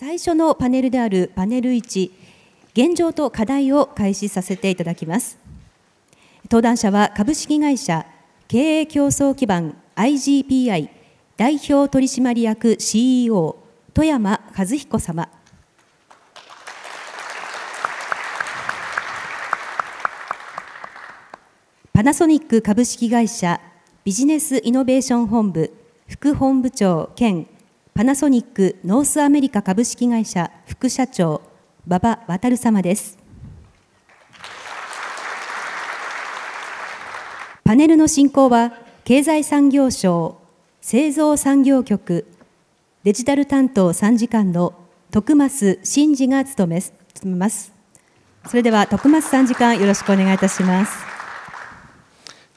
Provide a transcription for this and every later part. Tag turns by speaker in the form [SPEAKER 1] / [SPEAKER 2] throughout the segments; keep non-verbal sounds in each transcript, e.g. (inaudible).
[SPEAKER 1] 最初のパネルであるパネル1現状と課題を開始させていただきます登壇者は株式会社経営競争基盤 IGPI 代表取締役 CEO 富山和彦様パナソニック株式会社ビジネスイノベーション本部副本部長兼パナソニックノースアメリカ株式会社副社長馬場渉様ですパネルの進行は経済産業省製造産業局デジタル担当参事官の徳増真嗣が務めますそれでは徳増参事官よろしくお願いいたします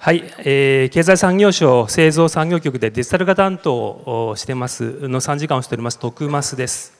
[SPEAKER 1] はい、えー、経済産業省製造産業局でデジタル化担当をしてますの3時間をしております徳増です、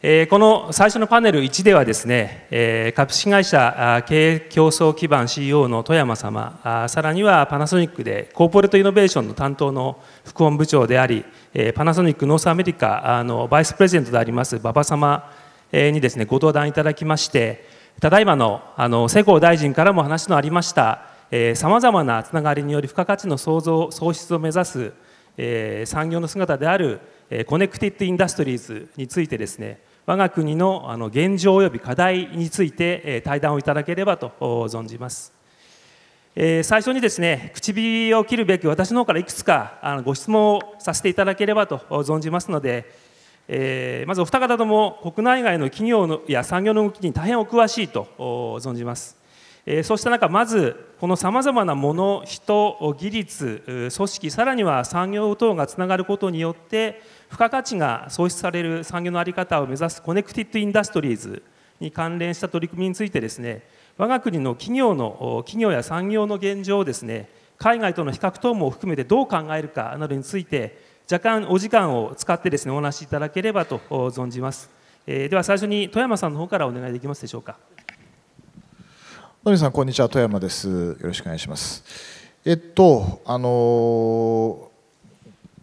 [SPEAKER 1] えー、この最初のパネル1ではですね、えー、株式会社経営競争基盤 CEO の富山様あさらにはパナソニックでコーポレートイノベーションの担当の副本部長であり、えー、パナソニックノースアメリカのバイスプレゼントであります馬場様にですねご登壇いただきましてただいまのあの世耕大臣からも話のありましたさまざまなつながりにより付加価値の創造創出を目指す、えー、産業の姿である、えー、コネクティッド・インダストリーズについてですね我が国のあの現状及び課題について、えー、対談をいただければと存じます。えー、最初にですね唇を切るべき私の方からいくつかあのご質問をさせていただければと存じますので、えー、まずお二方とも国内外の企業のや産業の動きに大変お詳しいと存じます。えそうした中まずこのさまざまなもの人技術組織さらには産業等がつながることによって付加価値が創出される産業の在り方を目指すコネクティッド・インダストリーズに関連した取り組みについてですね我が国の企業の企業や産業の現状をですね海外との比較等も含めてどう考えるかなどについて若干お時間を使ってですねお話しいただければと存じます、えでは最初に富山さんの方からお願いできますでしょうか野
[SPEAKER 2] 見さんこんにちは富山ですよろしくお願いしますえっとあの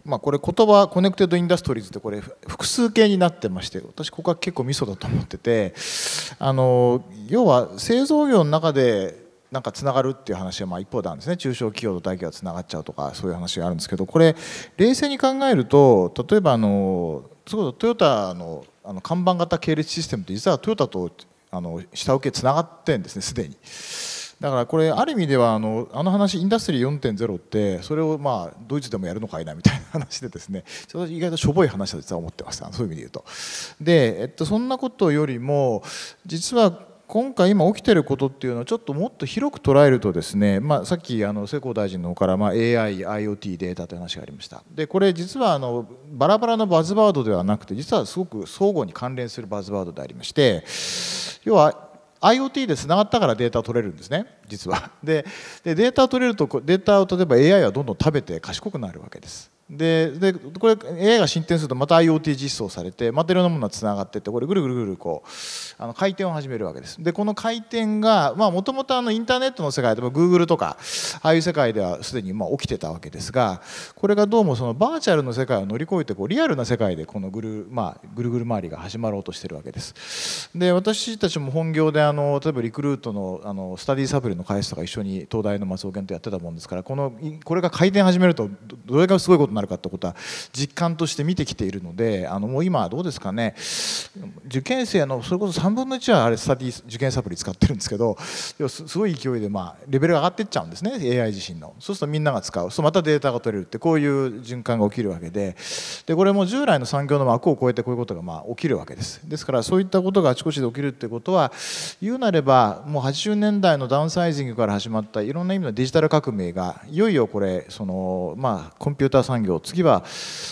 [SPEAKER 2] まあ、これ言葉コネクテッド・インダストリーズってこれ複数形になってまして私ここは結構ミソだと思っててあの要は製造業の中でなんかつながるっていう話はまあ一方なんですね中小企業と大企業がつながっちゃうとかそういう話があるんですけどこれ冷静に考えると例えばあのトヨタのあの看板型系列システムって実はトヨタとあの下請けつながってんですねすでに。だからこれある意味ではあのあの話インダストリー4.0ってそれをまあドイツでもやるのかいなみたいな話でですね意外としょぼい話だと実は思ってましたそういう意味で言うと。で、えっと、そんなことよりも実は今回今起きてることっていうのはちょっともっと広く捉えるとですね、まあ、さっきあの世耕大臣の方から、ま AI、IoT、データという話がありましたでこれ実はあのバラバラのバズワードではなくて実はすごく相互に関連するバズワードでありまして要は IoT でつながったからデータを取れるんですね実はででデータを取れるとデータを例えば AI はどんどん食べて賢くなるわけですででこれ AI が進展するとまた IoT 実装されてまたいろんなものがつながってってこれぐるぐるぐるこうあの回転を始めるわけですでこの回転がもともとインターネットの世界でも Google とかああいう世界ではすでにまあ起きてたわけですがこれがどうもそのバーチャルの世界を乗り越えてこうリアルな世界でこのぐる,、まあ、ぐるぐる回りが始まろうとしてるわけですで私たちも本業であの例えばリクルートのあのスタディサプリの開発とか一緒に東大の松尾健とやってたもんですからこのこれが回転始めるとどれがすごいことなるかってことは実感として見てきているのであのもう今どうですかね受験生のそれこそ3分の1はあれスタディ受験サプリ使ってるんですけどすごい勢いでまあレベルが上がっていっちゃうんですね AI 自身のそうするとみんなが使うそうまたデータが取れるってこういう循環が起きるわけででこれも従来の産業の枠を超えてこういうことがまあ起きるわけですですからそういったことがあちこちで起きるってことは言うなればもう80年代のダウンサイジングから始まったいろんな意味のデジタル革命がいよいよこれそのまあコンピューター産業業次は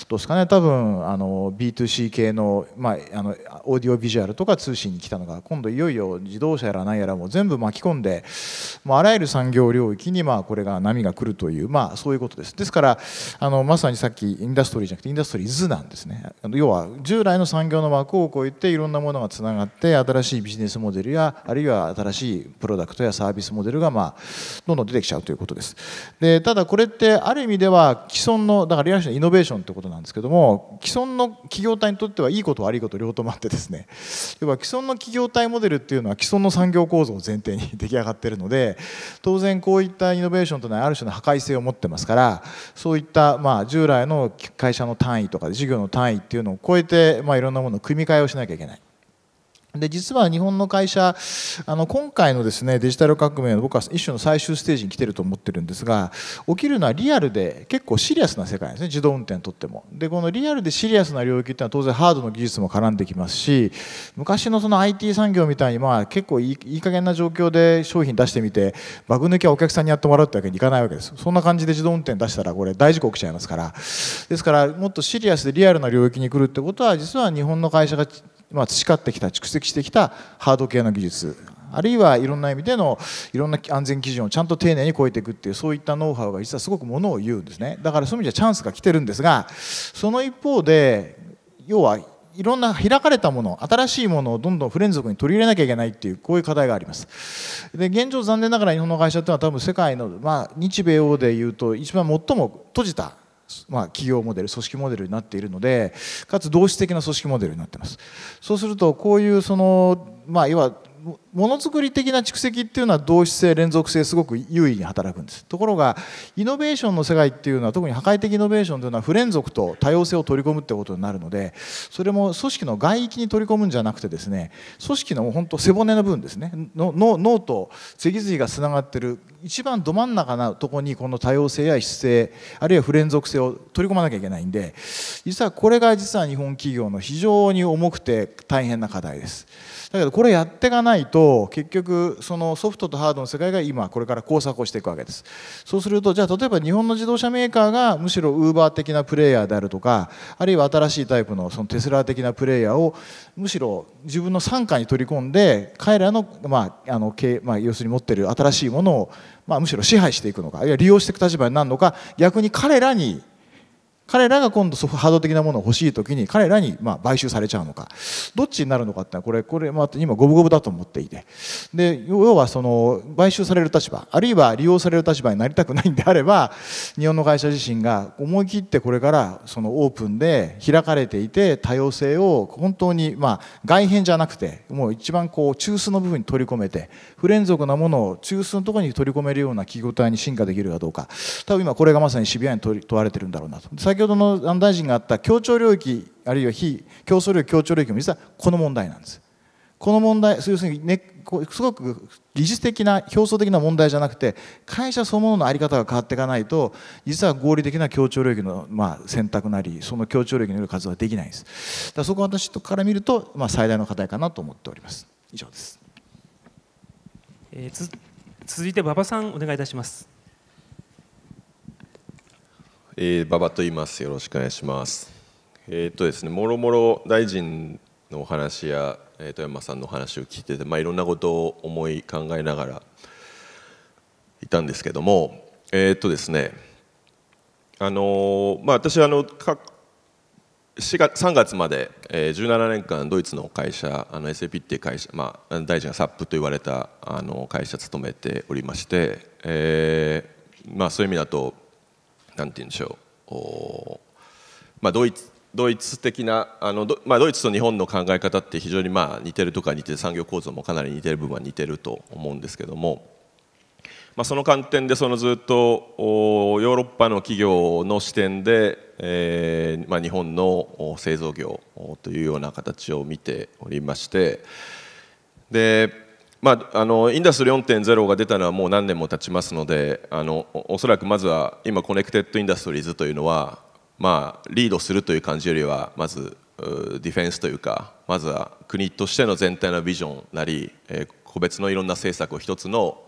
[SPEAKER 2] どうですかね多分あの B2C 系の,、まあ、あのオーディオビジュアルとか通信に来たのが今度いよいよ自動車やら何やらも全部巻き込んでもうあらゆる産業領域にまあこれが波が来るという、まあ、そういうことですですからあのまさにさっきインダストリーじゃなくてインダストリー図なんですね要は従来の産業の枠を超えていろんなものがつながって新しいビジネスモデルやあるいは新しいプロダクトやサービスモデルがまあどんどん出てきちゃうということですでただこれってある意味では既存のだからリアル市のイノベーションってことなんですけども既存の企業体にとってはいいこと悪いこと両方ともあってですね (laughs) 要は既存の企業体モデルっていうのは既存の産業構造を前提に出来上がってるので当然こういったイノベーションというのはある種の破壊性を持ってますからそういったまあ従来の会社の単位とか事業の単位っていうのを超えてまあいろんなものを組み替えをしなきゃいけない。で実は日本の会社あの今回のですねデジタル革命の僕は一種の最終ステージに来てると思ってるんですが起きるのはリアルで結構シリアスな世界ですね自動運転とっても。でこのリアルでシリアスな領域っていうのは当然ハードの技術も絡んできますし昔のその IT 産業みたいにまあ結構いいいい加減な状況で商品出してみてバグ抜きはお客さんにやってもらうってわけにいかないわけです。そんな感じで自動運転出したらこれ大事故起きちゃいますからですからもっとシリアスでリアルな領域に来るってことは実は日本の会社がまあ、培ってきた蓄積してきたハード系の技術あるいはいろんな意味でのいろんな安全基準をちゃんと丁寧に超えていくっていうそういったノウハウが実はすごくものを言うんですねだからそういう意味じゃチャンスが来てるんですがその一方で要はいろんな開かれたもの新しいものをどんどん不連続に取り入れなきゃいけないっていうこういう課題がありますで現状残念ながら日本の会社っていうのは多分世界の、まあ、日米欧でいうと一番最も閉じたまあ、企業モデル組織モデルになっているのでかつ同質的な組織モデルになってますそうするとこういうその、まあ、要はものづくり的な蓄積っていうのは同質性連続性すごく優位に働くんですところがイノベーションの世界っていうのは特に破壊的イノベーションというのは不連続と多様性を取り込むってことになるのでそれも組織の外域に取り込むんじゃなくてですね組織の本当背骨の部分ですね脳と脊髄がつながってる一番ど真ん中なとこにこの多様性や質性あるいは不連続性を取り込まなきゃいけないんで実はこれが実は日本企業の非常に重くて大変な課題です。だけどこれやっていかないと結局そのソフトとハードの世界が今これから交錯をしていくわけですそうするとじゃあ例えば日本の自動車メーカーがむしろウーバー的なプレイヤーであるとかあるいは新しいタイプのそのテスラ的なプレイヤーをむしろ自分の傘下に取り込んで彼らの,、まああのまあ、要するに持ってる新しいものを、まあ、むしろ支配していくのかあるいは利用していく立場になるのか逆に彼らに彼らが今度ソフハード的なものを欲しい時に彼らにま買収されちゃうのかどっちになるのかってのはこれこれま今五分五分だと思っていてで要はその買収される立場あるいは利用される立場になりたくないんであれば日本の会社自身が思い切ってこれからそのオープンで開かれていて多様性を本当にま外変じゃなくてもう一番こう中枢の部分に取り込めて不連続なものを中枢のところに取り込めるような企業体に進化できるかどうか多分今これがまさにシビアに問われてるんだろうなと。先ほどの大臣があった協調領域あるいは非競争領域協調領域も実はこの問題なんです。この問題要するに、ね、すごく技術的な表層的な問題じゃなくて会社そのものの在り方が変わっていかないと実は合理的な協調領域の、まあ、選択なりその協調領域による活動はできないんですだそこは私から見ると、まあ、最大の課題かなと思っております以上です、
[SPEAKER 1] えー、続いて馬場さんお願いいたします
[SPEAKER 3] えー、馬場と言います。よろしくお願いします。えっ、とですね、もろもろ大臣のお話や、えー、富山さんのお話を聞いてて、まあ、いろんなことを思い考えながらいたんですけども、えっ、とですね、あのまあ、私あのか4月3月まで、えー、17年間ドイツの会社あの SAP っていう会社、まあ、大臣が SAP と言われたあの会社勤めておりまして、えーまあ、そういう意味だとなんて言うんでしょうまあ、ドイツドイツ的なあのまあ、ドイツと日本の考え方って非常にまあ似てるとか似てる産業構造もかなり似てる部分は似てると思うんですけども、まあ、その観点でそのずっとヨーロッパの企業の視点で、えーまあ、日本の製造業というような形を見ておりましてでまあ、あのインダス4.0が出たのはもう何年も経ちますのであのおそらくまずは今コネクテッドインダストリーズというのは、まあ、リードするという感じよりはまずディフェンスというかまずは国としての全体のビジョンなり、えー、個別のいろんな政策を一つの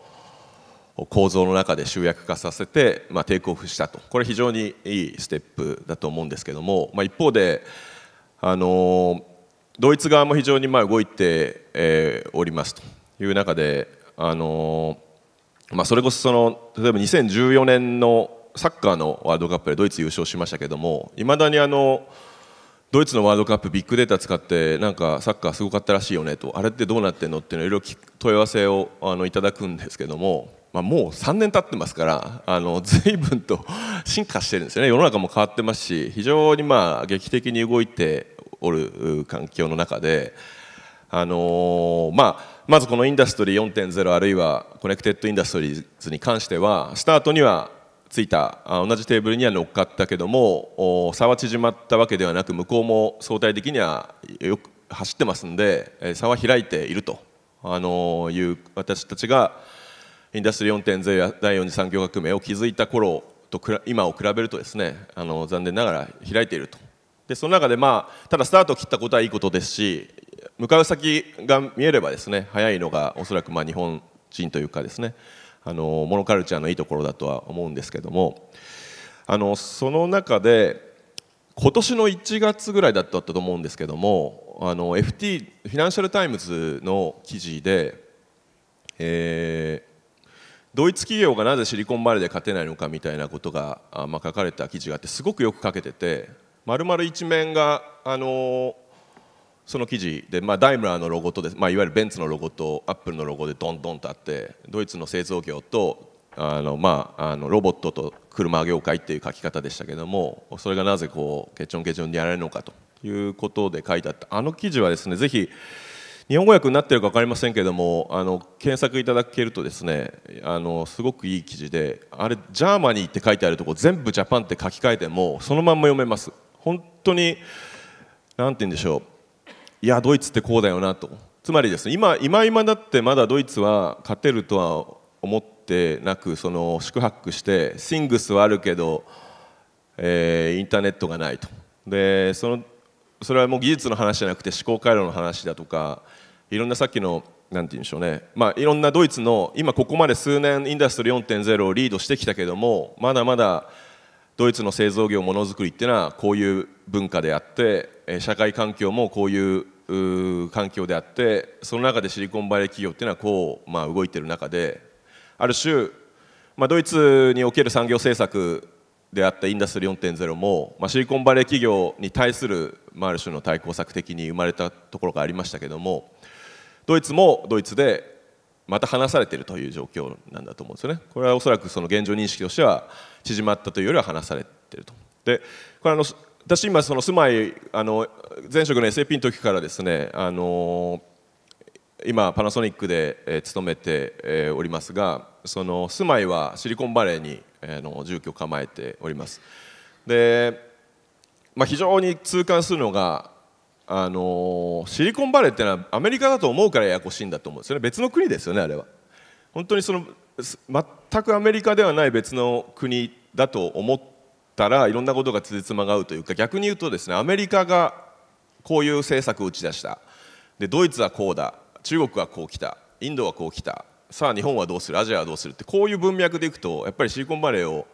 [SPEAKER 3] 構造の中で集約化させて、まあ、テイクオフしたとこれ非常にいいステップだと思うんですけども、まあ、一方で、あのドイツ側も非常にまあ動いて、えー、おりますという中で、あのまあ、それこそその例えば2014年のサッカーのワールドカップでドイツ優勝しましたけどもいまだにあのドイツのワールドカップビッグデータ使ってなんかサッカーすごかったらしいよねとあれってどうなってんのっていうのいろいろ問い合わせをあのいただくんですけども、まあ、もう3年経ってますからあの随分と (laughs) 進化してるんですよね世の中も変わってますし非常にまあ劇的に動いておる環境の中であのー、まあまずこのインダストリー4.0あるいはコネクテッドインダストリーズに関してはスタートにはついた同じテーブルには乗っかったけども差は縮まったわけではなく向こうも相対的にはよく走ってますんで差は開いていると、あのいう私たちがインダストリー4.0や第4次産業革命を築いた頃と今を比べるとですねあの残念ながら開いているとでその中でまあただスタートを切ったことはいいことですし向かう先が見えればですね早いのがおそらくま日本人というかですねあのモノカルチャーのいいところだとは思うんですけどもあのその中で今年の1月ぐらいだったと思うんですけどもあの FT フィナンシャル・タイムズの記事で、えー、ドイツ企業がなぜシリコンバレーで勝てないのかみたいなことが、まあ、書かれた記事があってすごくよく書けてて丸々一面があのーその記事で、まあ、ダイムラーのロゴとです、まあ、いわゆるベンツのロゴとアップルのロゴでどんどんとあってドイツの製造業とあの、まあ、あのロボットと車業界っていう書き方でしたけどもそれがなぜこうケチョンケチョンにやられるのかということで書いてあったあの記事はですねぜひ日本語訳になってるか分かりませんけどもあの検索いただけるとですねあのすごくいい記事であれジャーマニーって書いてあるとこ全部ジャパンって書き換えてもそのまんま読めます本当に何て言うんでしょういやドイツってこうだよなとつまりですね今今今だってまだドイツは勝てるとは思ってなくその宿泊してシングスはあるけど、えー、インターネットがないとでそのそれはもう技術の話じゃなくて思考回路の話だとかいろんなさっきのんて言うんでしょうね、まあ、いろんなドイツの今ここまで数年インダストリー4.0をリードしてきたけどもまだまだドイツの製造業ものづくりっていうのはこういう文化であって社会環境もこういう環境であってその中でシリコンバレー企業っていうのはこう、まあ、動いてる中である種、まあ、ドイツにおける産業政策であったインダストリー4.0も、まあ、シリコンバレー企業に対する、まあ、ある種の対抗策的に生まれたところがありましたけどもドイツもドイツでまた離されているという状況なんだと思うんですよね。これはおそらくその現状認識としては縮まったというよりは話されてると。でこれあの私今その住まいあの前職の SAP の時からですねあの今パナソニックで勤めておりますがその住まいはシリコンバレーにの住居を構えておりますで、まあ、非常に痛感するのがあのシリコンバレーってのはアメリカだと思うからややこしいんだと思うんですよね別の国ですよねあれは本当にその全くアメリカではない別の国だと思ったらいろんなことがつじつまが合うというか逆に言うとですねアメリカがこういう政策を打ち出したでドイツはこうだ中国はこう来たインドはこう来たさあ日本はどうするアジアはどうするってこういう文脈でいくとやっぱりシリコンバレーを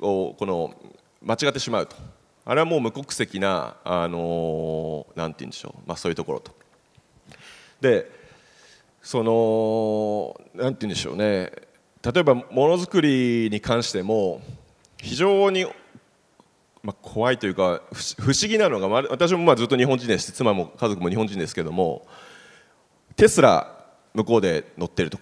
[SPEAKER 3] をこの間違ってしまうとあれはもう無国籍な、あのー、なんて言うんでしょう、まあ、そういうところと。でそのんて言うんでしょうね例えばものづくりに関しても非常に、まあ、怖いというか不思議なのが私もまあずっと日本人ですし妻も家族も日本人ですけどもテスラ向こうで乗ってると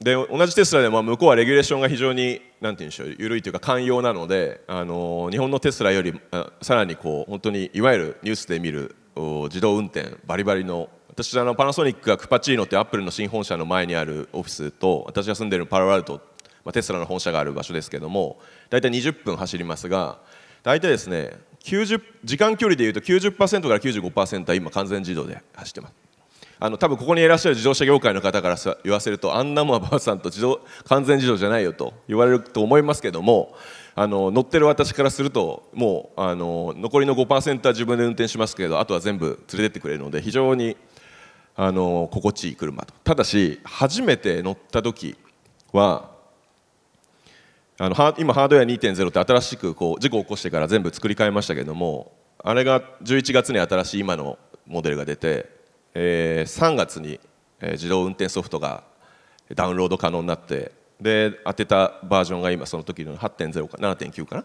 [SPEAKER 3] で同じテスラでも向こうはレギュレーションが非常に何て言うんでしょう緩いというか寛容なのであの日本のテスラよりさらにこう本当にいわゆるニュースで見る自動運転バリバリの私あのパナソニックがクパチーノってアップルの新本社の前にあるオフィスと私が住んでるパラワルト、まあ、テスラの本社がある場所ですけども大体20分走りますが大体ですね90時間距離でいうと90%から95%は今完全自動で走ってますあの多分ここにいらっしゃる自動車業界の方から言わせるとあんなもんばあさんと自動完全自動じゃないよと言われると思いますけどもあの乗ってる私からするともうあの残りの5%は自分で運転しますけどあとは全部連れてってくれるので非常にあの心地いい車とただし初めて乗った時はあの今ハードウェア2.0って新しくこう事故を起こしてから全部作り変えましたけどもあれが11月に新しい今のモデルが出て、えー、3月に自動運転ソフトがダウンロード可能になってで当てたバージョンが今その時の8.0か7.9かな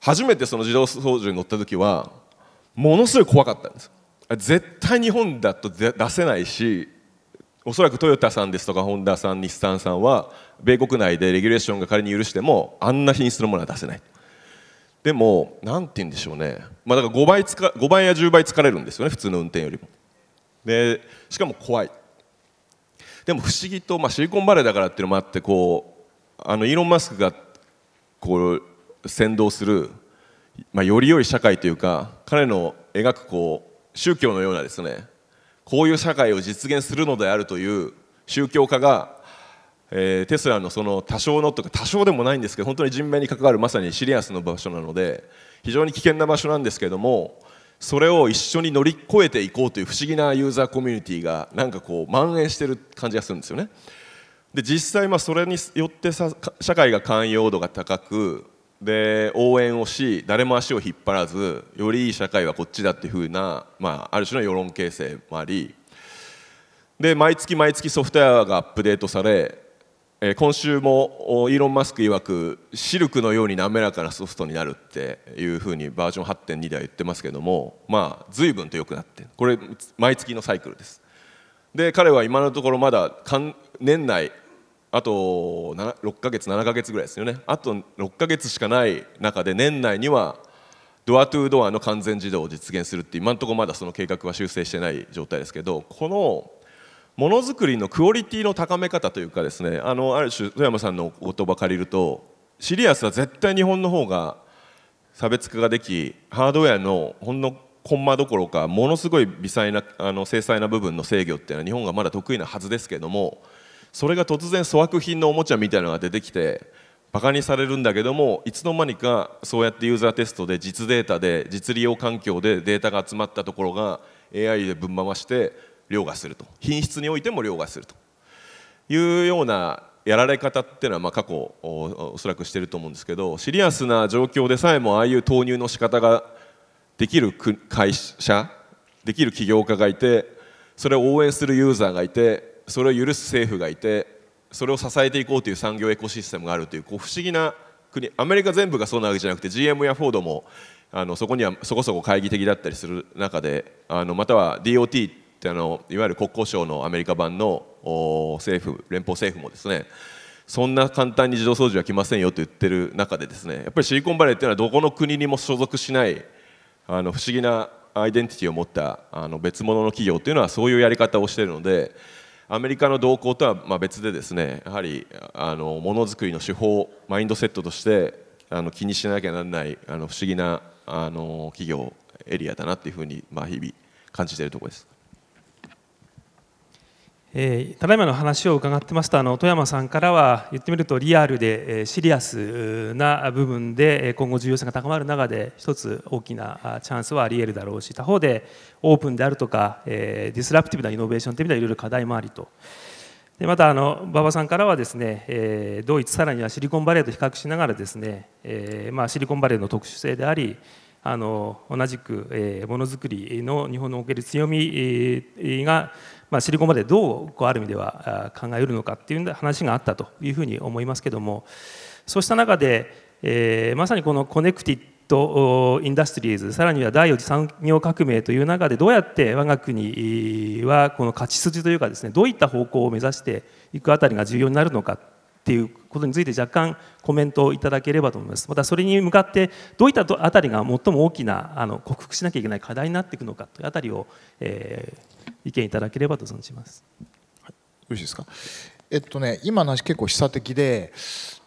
[SPEAKER 3] 初めてその自動操縦に乗った時はものすごい怖かったんです絶対日本だと出せないしおそらくトヨタさんですとかホンダさん日産さんは米国内でレギュレーションが仮に許してもあんな品質のものは出せないでも何て言うんでしょうね、まあ、だから5倍つか5倍や10倍疲れるんですよね普通の運転よりもでしかも怖いでも不思議と、まあ、シリコンバレーだからっていうのもあってこうあのイーロン・マスクがこう先導する、まあ、より良い社会というか彼の描くこう宗教のようなですねこういう社会を実現するのであるという宗教家が、えー、テスラのその多少のとか多少でもないんですけど本当に人命に関わるまさにシリアスの場所なので非常に危険な場所なんですけどもそれを一緒に乗り越えていこうという不思議なユーザーコミュニティがなんかこう蔓延してる感じがするんですよね。で実際まあそれによってさ社会が寛容度が高くで応援をし誰も足を引っ張らずよりいい社会はこっちだっていうふうな、まあ、ある種の世論形成もありで毎月毎月ソフトウェアがアップデートされ、え今週もイーロン・マスク曰くシルクのように滑らかなソフトになるっていうふうにバージョン8.2では言ってますけどもまあ随分と良くなってこれ毎月のサイクルです。で彼は今のところまだ年内あと6ヶ月7ヶ月ぐらいですよねあと6ヶ月しかない中で年内にはドアトゥードアの完全自動を実現するって今のところまだその計画は修正してない状態ですけどこのものづくりのクオリティの高め方というかですねあのある種富山さんのお言葉借りるとシリアスは絶対日本の方が差別化ができハードウェアのほんのコンマどころかものすごい微細なあの精細な部分の制御っていうのは日本がまだ得意なはずですけどもそれが突然粗悪品のおもちゃみたいなのが出てきてバカにされるんだけどもいつの間にかそうやってユーザーテストで実データで実利用環境でデータが集まったところが AI でぶん回して凌駕すると品質においても凌駕するというようなやられ方っていうのはまあ過去おそらくしてると思うんですけどシリアスな状況でさえもああいう投入の仕方ができる会社できる起業家がいてそれを応援するユーザーがいてそれを許す政府がいてそれを支えていこうという産業エコシステムがあるというこう不思議な国アメリカ全部がそうなわけじゃなくて GM やフォードもあのそこにはそこそこ懐疑的だったりする中であのまたは DOT ってあのいわゆる国交省のアメリカ版の政府連邦政府もですねそんな簡単に自動掃除は来ませんよと言ってる中でですねやっぱりシリコンバレーっていうのはどこの国にも所属しないあの不思議なアイデンティティを持ったあの別物の企業っていうのはそういうやり方をしているのでアメリカの動向とはま別でですねやはりあのものづくりの手法マインドセットとしてあの気にしなきゃならないあの不思議なあの企業エリアだなっていうふうにま日々感じているとこ
[SPEAKER 1] ろです。えー、ただいまの話を伺ってますとあの富山さんからは言ってみるとリアルで、えー、シリアスな部分で今後重要性が高まる中で一つ大きなチャンスはありえるだろうし他方でオープンであるとか、えー、ディスラプティブなイノベーションという意味ではいろいろ課題もありと。でまたあの馬場さんからはですね、えー、ドイツさらにはシリコンバレーと比較しながらですね、えーまあ、シリコンバレーの特殊性でありあの同じく、えものづくりの日本のおける強み、が、まあ、シリコンまでどうこうある意味では考えうるのかっていう話があったというふうに思いますけどもそうした中で、えー、まさにこのコネクティッド・インダストリーズさらには第4次産業革命という中でどうやって我が国はこの勝ち筋というかですねどういった方向を目指していくあたりが重要になるのかっていうことについて若干コメントをいただければと思います。またそれに向かってどういったあたりが最も大きなあの克服しなきゃいけない課題になっていくのかというあたりを、えー、意見いただければと存じます。はい、よろしいですか。えっとね今
[SPEAKER 2] の話結構示唆的で。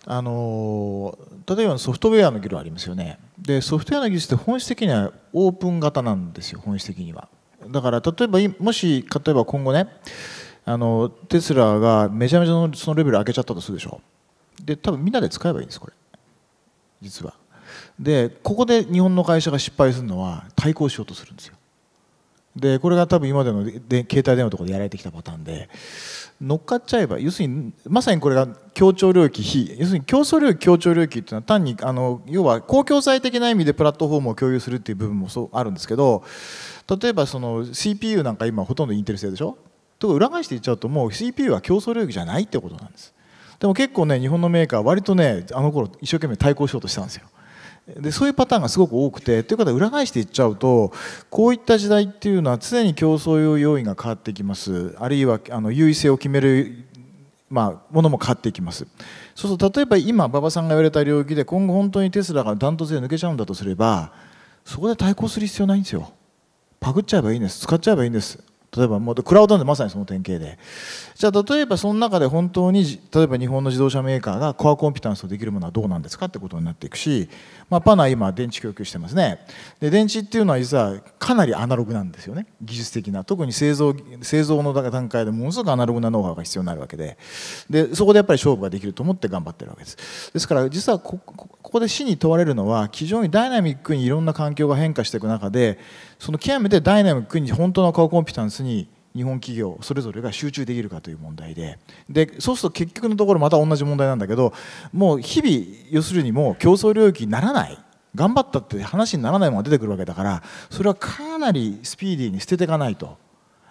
[SPEAKER 2] あの例えばソフトウェアの議論ありますよねでソフトウェアの技術って本質的にはオープン型なんですよ本質的にはだから例えばもし例えば今後ねあのテスラがめちゃめちゃのそのレベル上げちゃったとするでしょで多分みんなで使えばいいんですこれ実はでここで日本の会社が失敗するのは対抗しようとするんですよでこれが多分今までので携帯電話とかでやられてきたパターンで乗っかっちゃえば要するにまさにこれが協調領域非要するに競争領域協調領域っていうのは単にあの要は公共財的な意味でプラットフォームを共有するっていう部分もそうあるんですけど例えばその CPU なんか今ほとんどインテル製でしょと裏返して言っちゃうともう CPU は競争領域じゃないってことなんですでも結構ね日本のメーカー割とねあの頃一生懸命対抗しようとしたんですよでそういうパターンがすごく多くてということは裏返していっちゃうとこういった時代っていうのは常に競争要因が変わってきますあるいはあの優位性を決めるまあ、ものも変わっていきますそうすると例えば今馬場さんが言われた領域で今後本当にテスラがダントツで抜けちゃうんだとすればそこで対抗する必要ないんですよパクっちゃえばいいんです使っちゃえばいいんです例えばもうクラウドなんてまさにその典型でじゃあ例えばその中で本当に例えば日本の自動車メーカーがコアコンピタンスをできるものはどうなんですかってことになっていくしまあ、パナは今電池供給してますねで電池っていうのは実はかなりアナログなんですよね技術的な特に製造製造の段階でものすごくアナログなノウハウが必要になるわけででそこでやっぱり勝負ができると思って頑張ってるわけですですから実はここで死に問われるのは非常にダイナミックにいろんな環境が変化していく中でその極めてダイナミックに本当のコアコンピタンスに日本企業それぞれが集中できるかという問題ででそうすると結局のところまた同じ問題なんだけどもう日々要するにもう競争領域にならない頑張ったって話にならないものが出てくるわけだからそれはかなりスピーディーに捨てていかないと。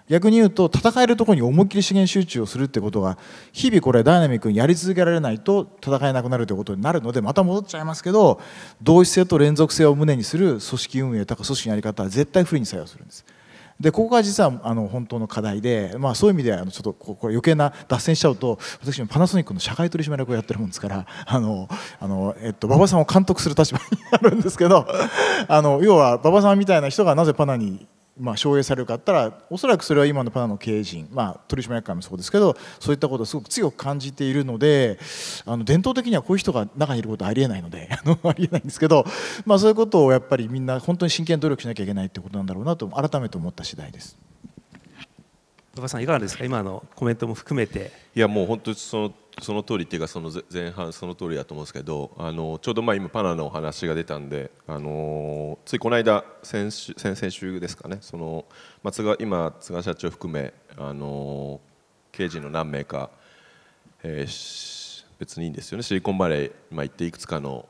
[SPEAKER 2] 逆に言うと戦えるところに思いっきり資源集中をするってことが日々これダイナミックにやり続けられないと戦えなくなるということになるのでまた戻っちゃいますけど同一性と連続性を胸にする組織運営とか組織のやり方は絶対不利に作用するんですでここが実はあの本当の課題で、まあ、そういう意味ではちょっとここ余計な脱線しちゃうと私もパナソニックの社会取締役をやってるもんですからあのあの、えっと、馬場さんを監督する立場になるんですけどあの要は馬場さんみたいな人がなぜパナにまあ、奨励されるかったらおそらくそれは今のパナの経営陣、まあ、取締役会もそうですけどそういったことをすごく強く感じているのであの伝統的にはこういう人が中にいることはありえないので (laughs) ありえないんですけど、まあ、そういうことをやっぱりみんな本当に真剣に努力しなきゃいけないということなんだろうなと改めて思った次第です。
[SPEAKER 1] 馬場さんいかがですか今のコメントも含めていやもう本当にその
[SPEAKER 3] その通りっていうかその前半その通りだと思うんですけどあのちょうどまあ今パナのお話が出たんであのついこの間先週先々週ですかねその、松が今菅社長含めあの刑事の何名か、えー、別にいいんですよねシリコンバレー、まあ、行っていくつかの、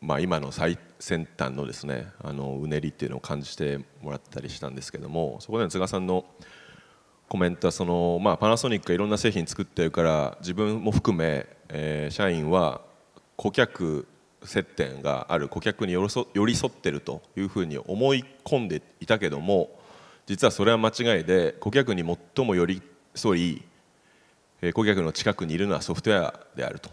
[SPEAKER 3] まあ、今の最先端のですねあのうねりっていうのを感じてもらったりしたんですけどもそこで津賀さんの。コメントはその、まあ、パナソニックがいろんな製品作ってるから自分も含め、えー、社員は顧客接点がある顧客に寄り添ってるというふうに思い込んでいたけども実はそれは間違いで顧客に最も寄り添い顧客の近くにいるのはソフトウェアであると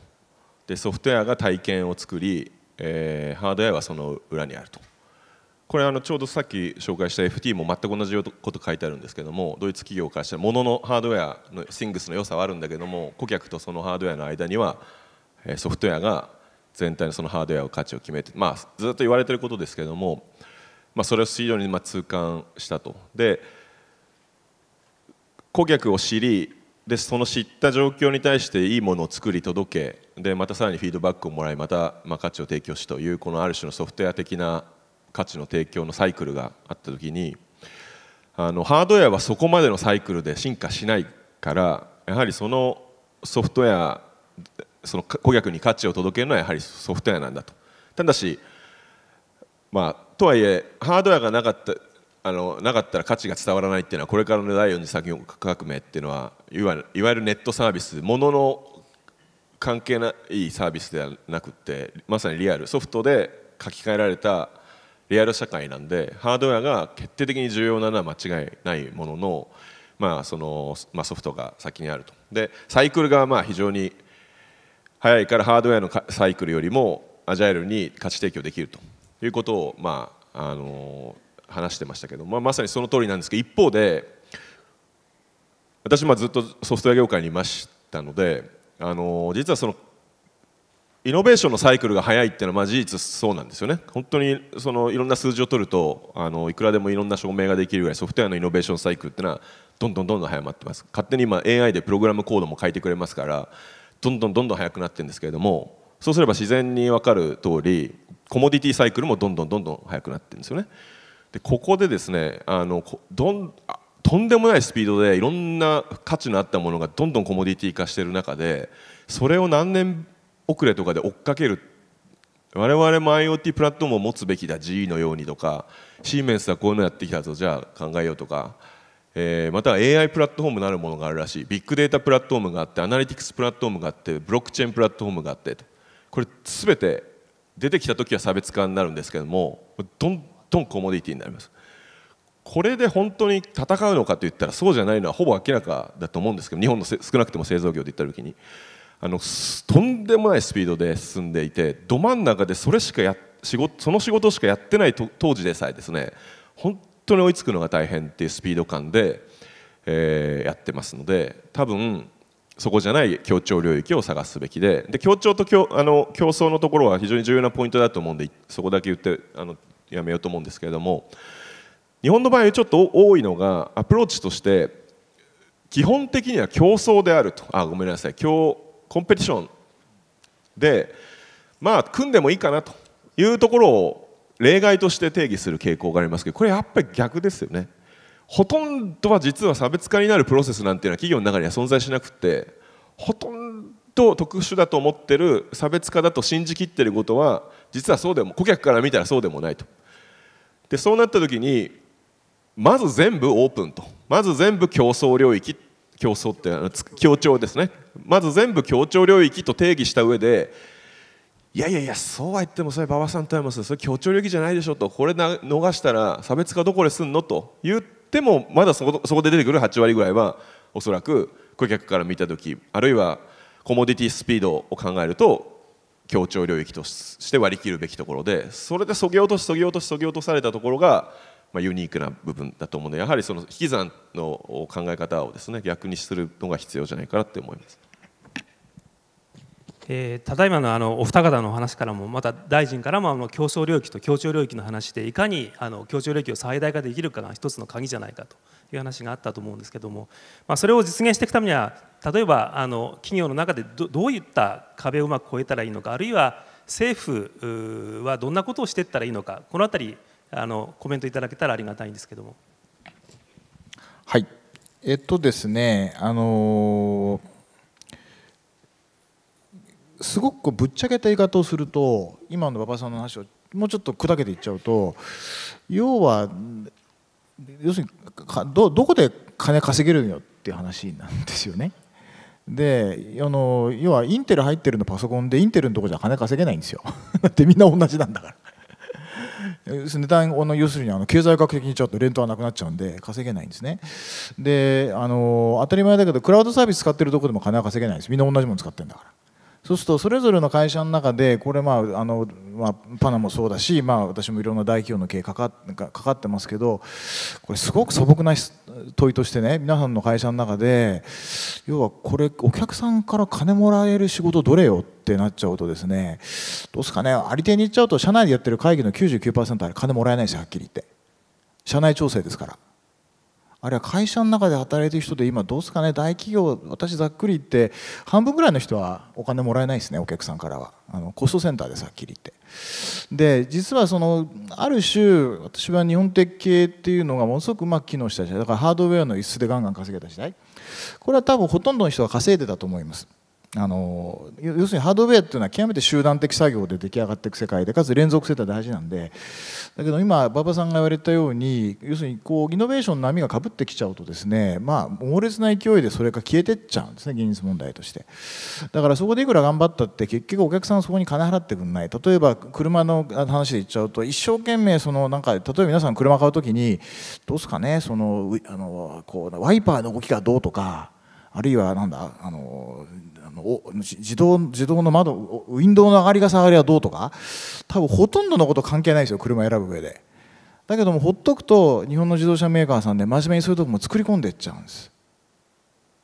[SPEAKER 3] でソフトウェアが体験を作り、えー、ハードウェアはその裏にあるとこれあのちょうどさっき紹介した FT も全く同じこと書いてあるんですけどもドイツ企業からしたらもののハードウェアのシングスの良さはあるんだけども顧客とそのハードウェアの間にはソフトウェアが全体のそのハードウェアを価値を決めて、まあ、ずっと言われてることですけども、まあ、それを非常にまあ痛感したと。で顧客を知りでその知った状況に対していいものを作り届けでまたさらにフィードバックをもらいまた、まあ、価値を提供しというこのある種のソフトウェア的な価値の提供のサイクルがあった時にあのハードウェアはそこまでのサイクルで進化しないからやはりそのソフトウェアその顧客に価値を届けるのはやはりソフトウェアなんだと。ただし、まあ、とはいえハードウェアがなかったあのなかったら価値が伝わらないっていうのはこれからの第4次産業革命っていうのはいわいわゆるネットサービスものの関係ないサービスではなくてまさにリアルソフトで書き換えられたリアル社会なんでハードウェアが決定的に重要なのは間違いないものの,、まあそのまあ、ソフトが先にあるとでサイクルがまあ非常に早いからハードウェアのサイクルよりもアジャイルに価値提供できるということを、まあ、あの話してましたけど、まあ、まさにその通りなんですけど一方で私もずっとソフトウェア業界にいましたのであの実はそのイノベーションのサイクルが早いっていうのは事実そうなんですよね本当にそのいろんな数字を取るとあのいくらでもいろんな証明ができるぐらいソフトウェアのイノベーションサイクルっていうのはどんどんどんどん早まってます勝手に今 AI でプログラムコードも書いてくれますからどんどんどんどん早くなってるんですけれどもそうすれば自然に分かる通りコモディティサイクルもどんどんどんどん早くなってるんですよねでここでですねあのどんとんでもないスピードでいろんな価値のあったものがどんどんコモディティ化してる中でそれを何年遅れとかで追っかける我々も IoT プラットフォームを持つべきだ GE のようにとかシーメンスはこういうのやってきたぞじゃあ考えようとか、えー、または AI プラットフォームなるものがあるらしいビッグデータプラットフォームがあってアナリティクスプラットフォームがあってブロックチェーンプラットフォームがあってこれ全て出てきた時は差別化になるんですけどもどんどんコモディティになりますこれで本当に戦うのかといったらそうじゃないのはほぼ明らかだと思うんですけど日本の少なくとも製造業でいった時にあのとんでもないスピードで進んでいてど真ん中でそれしかや仕事その仕事しかやってない当時でさえですね本当に追いつくのが大変っていうスピード感で、えー、やってますので多分そこじゃない協調領域を探すべきでで協調と競あの競争のところは非常に重要なポイントだと思うんでそこだけ言ってあのやめようと思うんですけれども日本の場合ちょっと多いのがアプローチとして基本的には競争であるとあごめんなさい競コンペティションでまあ組んでもいいかなというところを例外として定義する傾向がありますけどこれやっぱり逆ですよねほとんどは実は差別化になるプロセスなんていうのは企業の中には存在しなくてほとんど特殊だと思ってる差別化だと信じきってることは実はそうでも顧客から見たらそうでもないとでそうなった時にまず全部オープンとまず全部競争領域競争って強調ですねまず全部協調領域と定義した上でいやいやいやそうは言ってもそれ馬場さんと山さんそれ協調領域じゃないでしょとこれな逃したら差別化どこですんのと言ってもまだそこそこで出てくる8割ぐらいはおそらく顧客から見た時あるいはコモディティスピードを考えると協調領域として割り切るべきところでそれでそぎ落としそぎ落としそぎ落とされたところがまあ、ユニークな部分だと思うのでやはりその引き算の考え方をですね逆にするのが必要じゃないかなって思います。
[SPEAKER 1] えー、ただいまのあのお二方のお話からもまた大臣からもあの競争領域と協調領域の話でいかにあの協調領域を最大化できるかが一つの鍵じゃないかという話があったと思うんですけども、まあ、それを実現していくためには例えばあの企業の中でどどういった壁をうまく越えたらいいのかあるいは政府はどんなことをしていったらいいのかこの辺りあのコメントいただけたらありがたいんですけども。は
[SPEAKER 2] いえっとですねあのーすごくぶっちゃけた言い方をすると今の馬場さんの話をもうちょっと砕けていっちゃうと要は要するにどどこで金稼げるのよっていう話なんですよね。であの要はインテル入ってるのパソコンでインテルのとこじゃ金稼げないんですよ。(laughs) だってみんな同じなんだから。値段の要するにあの経済学的にちょっとレントはなくなっちゃうんで稼げないんですねであの当たり前だけどクラウドサービス使ってるとこでも金は稼げないですみんな同じもの使ってるんだからそうするとそれぞれの会社の中でこれまああの、まあ、パナもそうだし、まあ、私もいろんな大企業の経営かかかかってますけどこれすごく素朴な問いとしてね皆さんの会社の中で要はこれお客さんから金もらえる仕事どれよってなっちゃうとですねどうすかねあり手に行っちゃうと社内でやってる会議の99%は金もらえないですはっきり言って社内調整ですから。あるいは会社の中で働いてる人で今どうですかね大企業私ざっくり言って半分ぐらいの人はお金もらえないですねお客さんからはあのコストセンターでさっきり言ってで実はそのある種私は日本的系っていうのがものすごくうまく機能した時代だからハードウェアの一室でガンガン稼げた時代これは多分ほとんどの人が稼いでたと思いますあの要するにハードウェアっていうのは極めて集団的作業で出来上がっていく世界でかつ連続性って大事なんでだけど今馬場さんが言われたように要するにこうイノベーションの波がかぶってきちゃうとですねまあ猛烈な勢いでそれが消えてっちゃうんですね現実問題としてだからそこでいくら頑張ったって結局お客さんそこに金払ってくんない例えば車の話で言っちゃうと一生懸命そのなんか例えば皆さん車買う時にどうすかねそのあのこうワイパーの動きがどうとかあるいはなんだあのの自動自動の窓ウィンドウの上がりが下がりはどうとか多分ほとんどのこと関係ないですよ車選ぶ上でだけどもほっとくと日本の自動車メーカーさんで真面目にそういうとこも作り込んでいっちゃうんです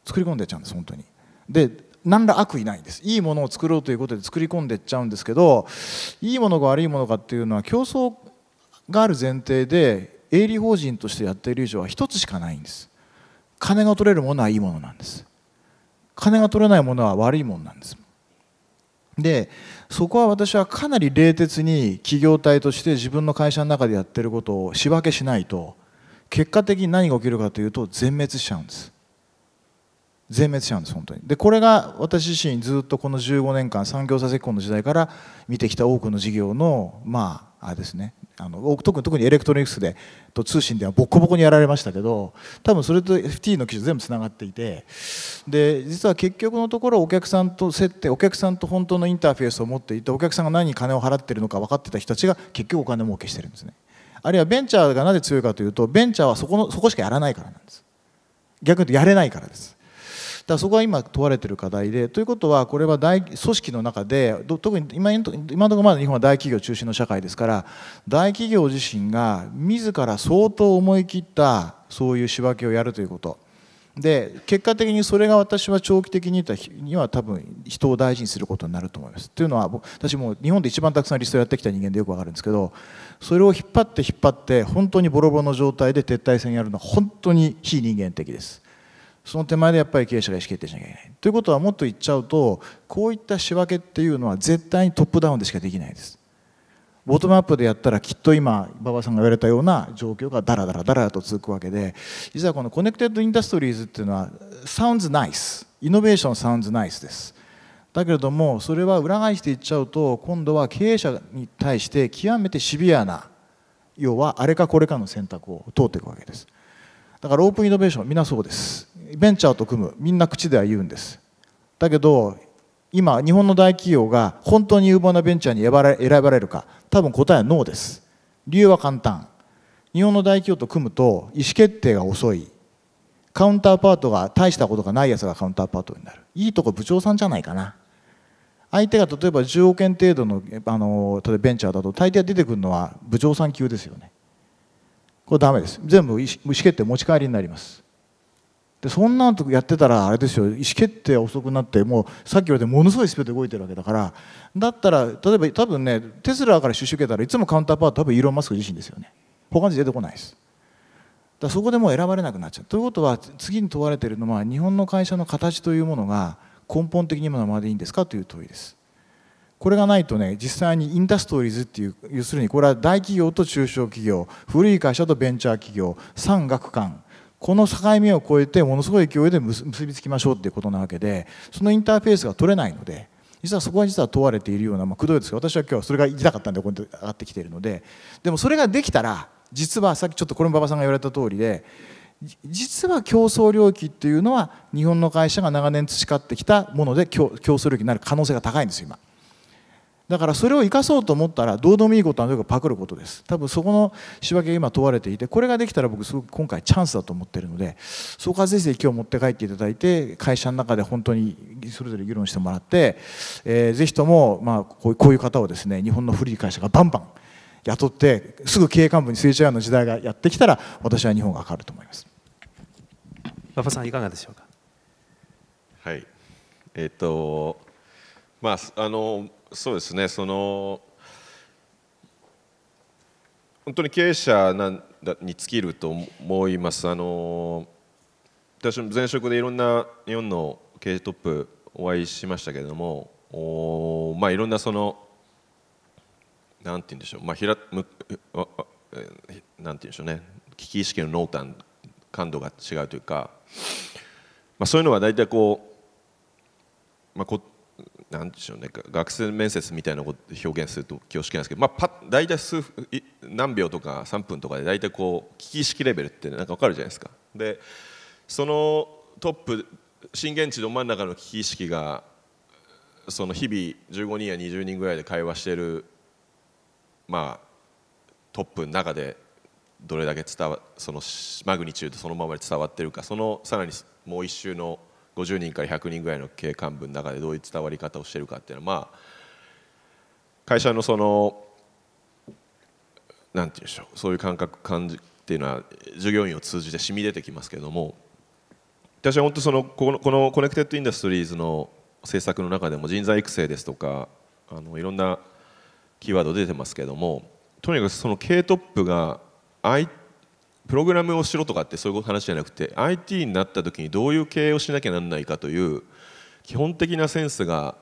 [SPEAKER 2] 作り込んでいっちゃうんです本当にで何ら悪意ないんですいいものを作ろうということで作り込んでいっちゃうんですけどいいものが悪いものかっていうのは競争がある前提で営利法人としてやっている以上は1つしかないんです金が取れるものはいいものなんです金が取れないものは悪いもんなんですでそこは私はかなり冷徹に企業体として自分の会社の中でやってることを仕分けしないと結果的に何が起きるかというと全滅しちゃうんです全滅しちゃうんです本当にでこれが私自身ずっとこの15年間産業再生婚の時代から見てきた多くの事業のまああれですねあの特に特にエレクトロニクスでと通信ではボッコボコにやられましたけど多分それと FT の機種全部つながっていてで実は結局のところお客さんと接点お客さんと本当のインターフェースを持っていてお客さんが何に金を払ってるのか分かってた人たちが結局お金儲けしてるんですねあるいはベンチャーがなぜ強いかというとベンチャーはそこのそこしかやらないからなんです逆に言うとやれないからですだそこが今問われている課題でということはこれは大組織の中で特に今今のところまだ日本は大企業中心の社会ですから大企業自身が自ら相当思い切ったそういう仕分けをやるということ。で結果的にそれが私は長期的にには多分人を大事にすることになると思います。というのは私も日本で一番たくさんリストをやってきた人間でよくわかるんですけどそれを引っ張って引っ張って本当にボロボロの状態で撤退戦やるのは本当に非人間的です。その手前でやっぱり経営者が意思決定しなきゃいけない。ということはもっと言っちゃうとこういった仕分けっていうのは絶対にトップダウンでしかできないです。ボトムアップでやったらきっと今馬場さんが言われたような状況がダラダラダラと続くわけで実はこのコネクテッドインダストリーズっていうのはサウンズナイスイノベーションサウンズナイスです。だけれどもそれは裏返していっちゃうと今度は経営者に対して極めてシビアな要はあれかこれかの選択を通っていくわけです。だからオープンイノベーション皆そうですベンチャーと組むみんな口では言うんですだけど今日本の大企業が本当に有望なベンチャーに選ばれるか多分答えはノーです理由は簡単日本の大企業と組むと意思決定が遅いカウンターパートが大したことがないやつがカウンターパートになるいいとこ部長さんじゃないかな相手が例えば10億円程度のあの例えばベンチャーだと大抵出てくるのは部長さん級ですよねこれダメです全部意思決定持ち帰りになりますでそんなのやってたらあれですよ意思決定遅くなってもうさっき言われてものすごいスピードで動いてるわけだからだったら例えば多分ねテスラから出資受けたらいつもカウンターパート多分イーロン・マスク自身ですよね他に出てこないです。だそこでもう選ばれなくなっちゃうということは次に問われているのは日本の会社の形というものが根本的に今のままでいいんですかという問いですこれがないとね実際にインダストリーズっていう要するにこれは大企業と中小企業古い会社とベンチャー企業産学官この境目を越えてものすごい勢いで結びつきましょうっていうことなわけでそのインターフェースが取れないので実はそこは実は問われているような、まあ、くどいですが私は今日はそれが言いたかったんでここに上がってきているのででもそれができたら実はさっきちょっとこれも馬場さんが言われた通りで実は競争領域っていうのは日本の会社が長年培ってきたもので競争領域になる可能性が高いんです今。だからそれを生かそうと思ったらどうでもいいことはとにかくパクることです多分そこの仕分けが今問われていてこれができたら僕すごく今回チャンスだと思ってるのでそこはぜひぜひ今日持って帰っていただいて会社の中で本当にそれぞれ議論してもらって、えー、ぜひともまあこういう方をですね日本の古い会社がバンバン雇ってすぐ経営幹部に据えちゃうような時代がやってきたら私は日本が変わると思います
[SPEAKER 1] 馬場さんいかがでしょうか
[SPEAKER 3] はいえっ、ー、とまああのそうですねその本当に経営者なんだに尽きると思います。あの私も前職でいろんな日本の経営トップお会いしましたけれどもお、まあ、いろんなそのなんて言うんでしょう、まあ、ひらむなんて言うんでしょうね危機意識の濃淡感度が違うというか、まあ、そういうのは大体こう、まあ、こなんでしょうね学生面接みたいなこと表現すると恐縮なんですけど、まあ、パ大体数何秒とか3分とかで大体こう危機意識レベルってなんか分かるじゃないですか。でそのトップ震源地ど真ん中の危機意識がその日々15人や20人ぐらいで会話してる、まあ、トップの中でどれだけ伝わそのマグニチュードそのままで伝わってるかそのさらにもう一周の50人から100人ぐらいの経営幹部の中でどういう伝わり方をしてるかっていうのはまあ会社のそのなんて言うんでしょうそういう感覚感じっていうのは従業員を通じて染み出てきますけれども私は本当そのこのこのコネクテッド・インダストリーズの政策の中でも人材育成ですとかあのいろんなキーワード出てますけれどもとにかくその K トップが IT プログラムをしろとかってそういう話じゃなくて IT になった時にどういう経営をしなきゃなんないかという基本的なセンスが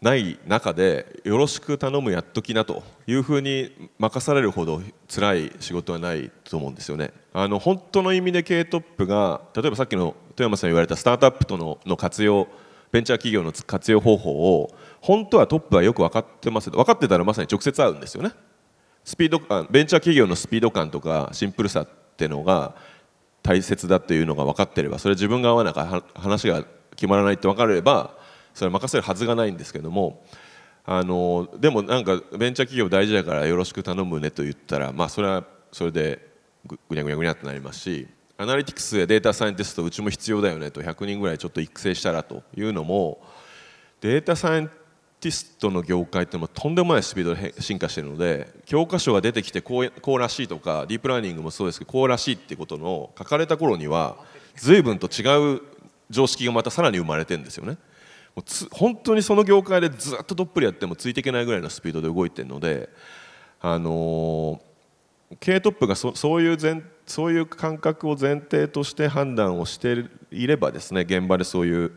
[SPEAKER 3] ない中でよろしく頼むやっときなというふうに任されるほど辛い仕事はないと思うんですよね。あの本当の意味で営トップが例えばさっきの富山さん言われたスタートアップとのの活用ベンチャー企業の活用方法を本当はトップはよく分かってます分かってたらまさに直接会うんですよね。スピードあベンチャー企業のスピード感とかシンプルさってのが大切だっていうのが分かってればそれ自分が合わなか話が決まらないって分かればそれ任せるはずがないんですけどもあのでもなんかベンチャー企業大事だからよろしく頼むねと言ったらまあそれはそれでぐにゃぐにゃぐにゃってなりますしアナリティクスやデータサイエンティストうちも必要だよねと100人ぐらいちょっと育成したらというのもデータサイエンティティストの業界ってのはとんでもないスピードで進化してるので教科書が出てきてこうこうらしいとかディープラーニングもそうですけどこうらしいってことの書かれた頃には随分と違う常識がまたさらに生まれてるんですよね。もうつ本当にその業界でずっとどっぷりやってもついていけないぐらいのスピードで動いてるので、あのー、K トップがそそういう前そういう感覚を前提として判断をしていればですね現場でそういう。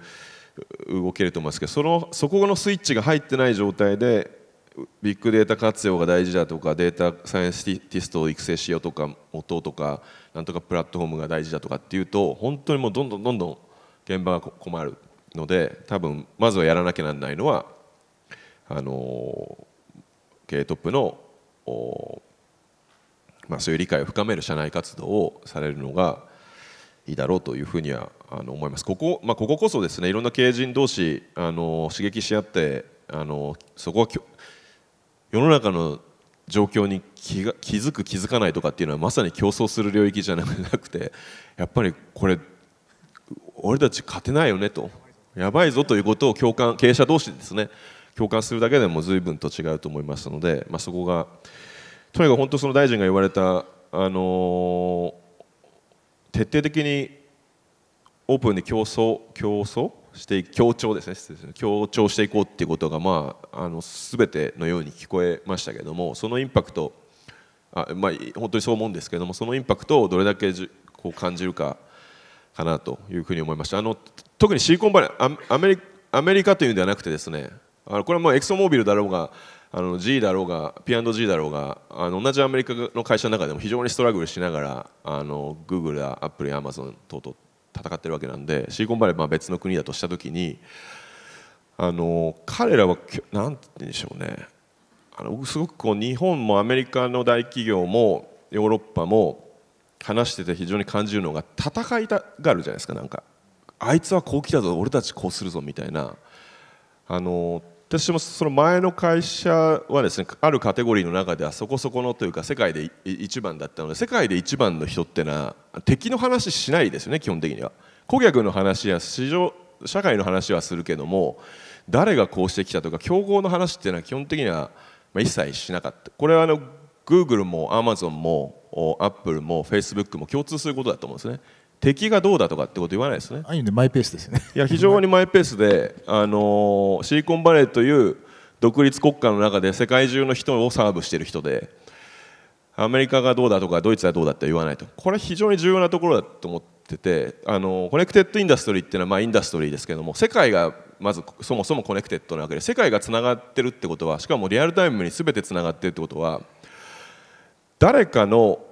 [SPEAKER 3] 動けると思いますけどそのそこのスイッチが入ってない状態でビッグデータ活用が大事だとかデータサイエンティストを育成しようとか元とかなんとかプラットフォームが大事だとかっていうと本当にもうどんどんどんどん現場が困るので多分まずはやらなきゃならないのはあの経営トップの、まあ、そういう理解を深める社内活動をされるのがいいだろうというふうにはあの思います。ここ,、まあ、こここそですねいろんな経営陣同士あの刺激し合ってあのそこは世の中の状況に気が気づく気づかないとかっていうのはまさに競争する領域じゃなくてやっぱりこれ俺たち勝てないよねとやばいぞということを共感経営者同士ですね共感するだけでも随分と違うと思いますので、まあ、そこがとにかく本当その大臣が言われたあのー徹底的にオープンで競争競争して協調ですね協調していこうっていうことが、まあ、あの全てのように聞こえましたけどもそのインパクトあ、まあ、本当にそう思うんですけどもそのインパクトをどれだけこう感じるかかなというふうに思いましたあの特にシリコンバレーアメリカというんではなくてですねあのこれはもうエクソモービルだろうがあの G だろうが P&G だろうがあの同じアメリカの会社の中でも非常にストラグルしながらあの Google や Apple や Amazon 等々戦ってるわけなんでシリコンバレーまあ別の国だとした時にあの彼らは何て言うんでしょうねあの僕すごくこう日本もアメリカの大企業もヨーロッパも話してて非常に感じるのが戦いたがるじゃないですかなんかあいつはこう来たぞ俺たちこうするぞみたいなあの私もその前の会社はですねあるカテゴリーの中ではそこそこのというか世界で一番だったので世界で一番の人ってのは敵の話しないですよね基本的には顧客の話や市場社会の話はするけども誰がこうしてきたとか競合の話っていうのは基本的には一切しなかったこれはあのグーグルもアマゾンもアップルもフェイスブックも共通することだと思うんですね敵がどうだとかってこと言わないですね。あ
[SPEAKER 2] あいうマイペースですね。
[SPEAKER 3] いや非常にマイペースで、あのシリコンバレーという独立国家の中で世界中の人をサーブしている人で、アメリカがどうだとかドイツがどうだって言わないと、これ非常に重要なところだと思ってて、あのコネクテッドインダストリーっていうのはまあインダストリーですけども、世界がまずそもそもコネクテッドなわけで、世界がつながってるってことは、しかもリアルタイムにすべてつながってるってことは、誰かの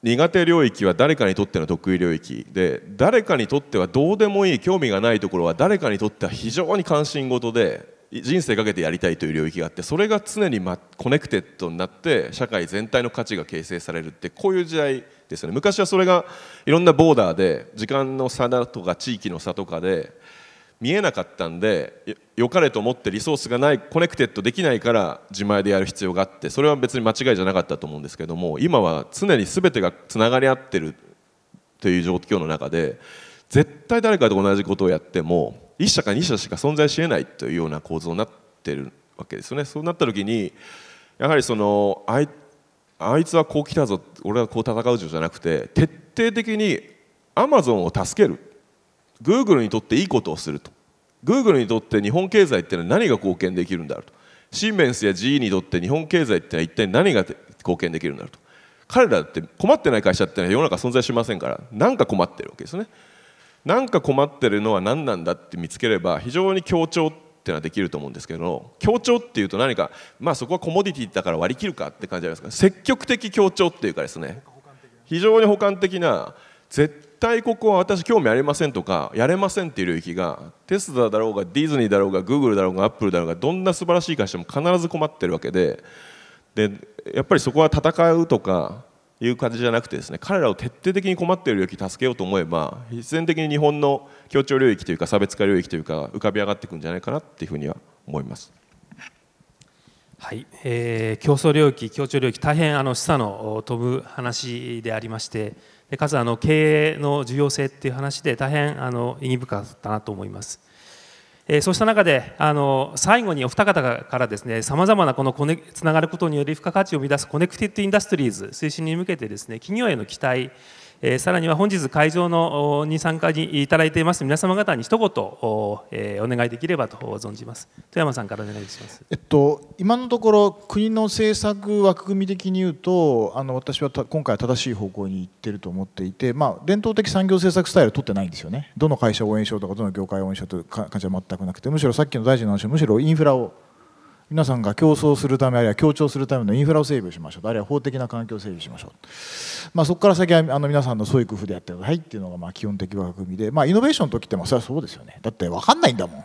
[SPEAKER 3] 苦手領域は誰かにとっての得意領域で誰かにとってはどうでもいい興味がないところは誰かにとっては非常に関心事で人生かけてやりたいという領域があってそれが常にコネクテッドになって社会全体の価値が形成されるってこういう時代ですよね昔はそれがいろんなボーダーで時間の差だとか地域の差とかで見えなかったんで良かれと思ってリソースがないコネクテッドできないから自前でやる必要があってそれは別に間違いじゃなかったと思うんですけども今は常に全てがつながり合ってるという状況の中で絶対誰かと同じことをやっても1社か2社しか存在しえないというような構造になってるわけですよね。そうなった時にやはりそのあいあいつはこう来たぞ俺はこう戦うぞじゃなくて徹底的にアマゾンを助けるグーグルにとっていいことをするとグーグルにとって日本経済ってのは何が貢献できるんだろうとシーメンスや GE にとって日本経済ってのは一体何が貢献できるんだろうと彼らって困ってない会社ってのは世の中存在しませんから何か困ってるわけですね何か困ってるのは何なんだって見つければ非常に協調っていうのはできると思うんですけど協調っていうと何かまあそこはコモディティだから割り切るかって感じじゃないですか積極的協調っていうかですね非常に補完的な絶対ここは私興味ありませんとかやれませんっていう領域がテスラだろうがディズニーだろうがグーグルだろうがアップルだろうがどんな素晴らしい会社も必ず困ってるわけででやっぱりそこは戦うとかいう感じじゃなくてですね彼らを徹底的に困っている領域助けようと思えば必然的に日本の協調領域というか差別化領域というか浮かび上がっていくんじゃないかなっていうふうには思います。
[SPEAKER 1] はい、えー、競争領域、協調領域、大変あの示唆の飛ぶ話でありまして、でかつあの経営の重要性っていう話で大変あの意義深かったなと思います。えー、そうした中であの最後にお二方からですねさまざまなこのコネつながることにより付加価値を生み出すコネクティッド・インダストリーズ推進に向けてですね企業への期待えー、さらには本日会場のに参加にいただいています皆様方に一言お,、えー、お願いできればと存じます富山さんからお願いします、
[SPEAKER 2] えっと、今のところ国の政策枠組み的に言うとあの私は今回は正しい方向に行ってると思っていて、まあ、伝統的産業政策スタイル取ってないんですよねどの会社を応援しようとかどの業界を応援しようという感じは全くなくてむしろさっきの大臣の話むしろインフラを皆さんが競争するためあるいは協調するためのインフラを整備しましょうあるいは法的な環境を整備しましょう、まあ、そこから先はあの皆さんの創意工夫でやってくださいっていうのがまあ基本的枠組みで、まあ、イノベーションの時ってまあそれはそうですよねだって分かんないんだもん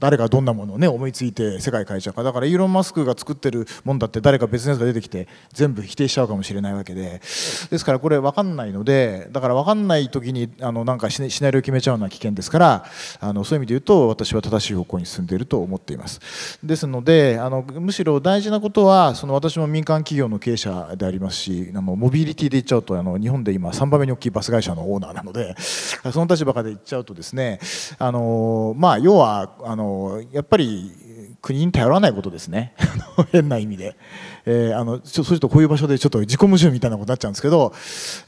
[SPEAKER 2] 誰がどんなものを、ね、思いついて世界変えちゃうかだからイーロン・マスクが作ってるもんだって誰か別のやつが出てきて全部否定しちゃうかもしれないわけでですからこれ分かんないのでだから分かんない時にあのなんかシナリオ決めちゃうのは危険ですからあのそういう意味で言うと私は正しい方向に進んでいると思っていますですのであのむしろ大事なことはその私も民間企業の経営者でありますしあのモビリティで言っちゃうとあの日本で今3番目に大きいバス会社のオーナーなのでその立場から言っちゃうとですねあのまあ要はあのやっぱり国に頼らないことですね (laughs) 変な意味で、えー、あのそうするとこういう場所でちょっと自己矛盾みたいなことになっちゃうんですけど